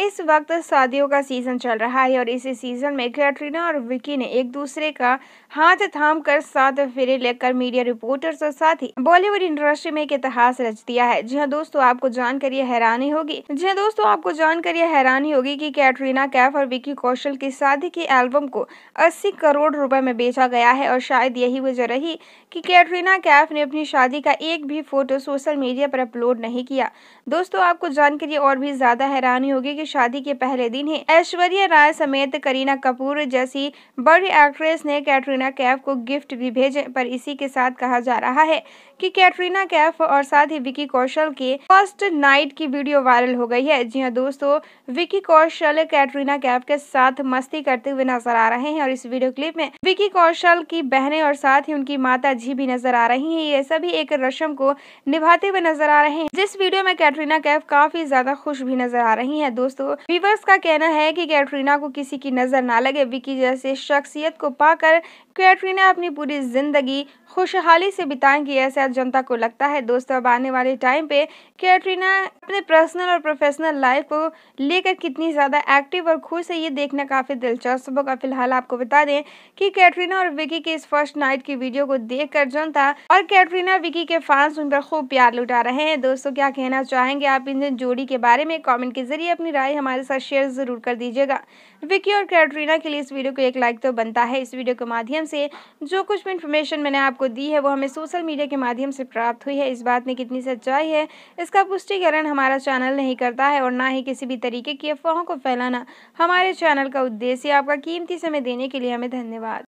इस वक्त शादियों का सीज़न चल रहा है और इसी सीज़न में कैटरीना और विकी ने एक दूसरे का हाथ थाम कर साथ फेरे लेकर मीडिया रिपोर्टर्स और साथ ही बॉलीवुड इंडस्ट्री में एक इतिहास रच दिया है जी हाँ दोस्तों आपको जानकर यह हैरानी होगी जी हाँ दोस्तों आपको जानकर यह हैरानी होगी कि कैटरीना कैफ और विकी कौशल की शादी के एल्बम को अस्सी करोड़ रूपए में बेचा गया है और शायद यही वजह रही की कैटरीना कैफ ने अपनी शादी का एक भी फोटो सोशल मीडिया पर अपलोड नहीं किया दोस्तों आपको जानकर ये और भी ज़्यादा हैरानी होगी की शादी के पहले दिन ही ऐश्वर्या राय समेत करीना कपूर जैसी बड़ी एक्ट्रेस ने कैटरीना कैफ को गिफ्ट भी भेजे पर इसी के साथ कहा जा रहा है कि कैटरीना कैफ और साथ ही विकी कौशल के फर्स्ट नाइट की वीडियो वायरल हो गई है जी हाँ दोस्तों विकी कौशल कैटरीना कैफ के साथ मस्ती करते हुए नजर आ रहे हैं और इस वीडियो क्लिप में विकी कौशल की बहनें और साथ ही उनकी माता जी भी नजर आ रही हैं ये सभी एक रस्म को निभाते हुए नजर आ रहे हैं जिस वीडियो में कैटरीना कैफ काफी ज्यादा खुश भी नजर आ रही है दोस्तों दोस्तों व्यूवर्स का कहना है कि कैटरीना को किसी की नज़र ना लगे विकी जैसे शख्सियत को पाकर कैटरीना अपनी पूरी ज़िंदगी खुशहाली से बिताएंगी ऐसा जनता को लगता है दोस्तों अब आने वाले टाइम पे कैटरीना अपने पर्सनल और प्रोफेशनल लाइफ को लेकर कितनी ज़्यादा एक्टिव और खुश है ये देखना काफ़ी दिलचस्प होगा फिलहाल आपको बता दें कि कैटरीना और विकी के इस फर्स्ट नाइट की वीडियो को देखकर जनता और कैटरीना विकी के फैंस उन पर खूब प्यार लुटा रहे हैं दोस्तों क्या कहना चाहेंगे आप इन जोड़ी के बारे में कॉमेंट के जरिए अपनी राय हमारे साथ शेयर ज़रूर कर दीजिएगा विकी और कैटरीना के लिए इस वीडियो को एक लाइक तो बनता है इस वीडियो के माध्यम से जो कुछ भी इन्फॉर्मेशन मैंने आपको दी है वो हमें सोशल मीडिया के माध्यम से प्राप्त हुई है इस बात में कितनी सच्चाई है इसका पुष्टिकरण हमारा चैनल नहीं करता है और ना ही किसी भी तरीके की अफवाहों को फैलाना हमारे चैनल का उद्देश्य आपका कीमती समय देने के लिए हमें धन्यवाद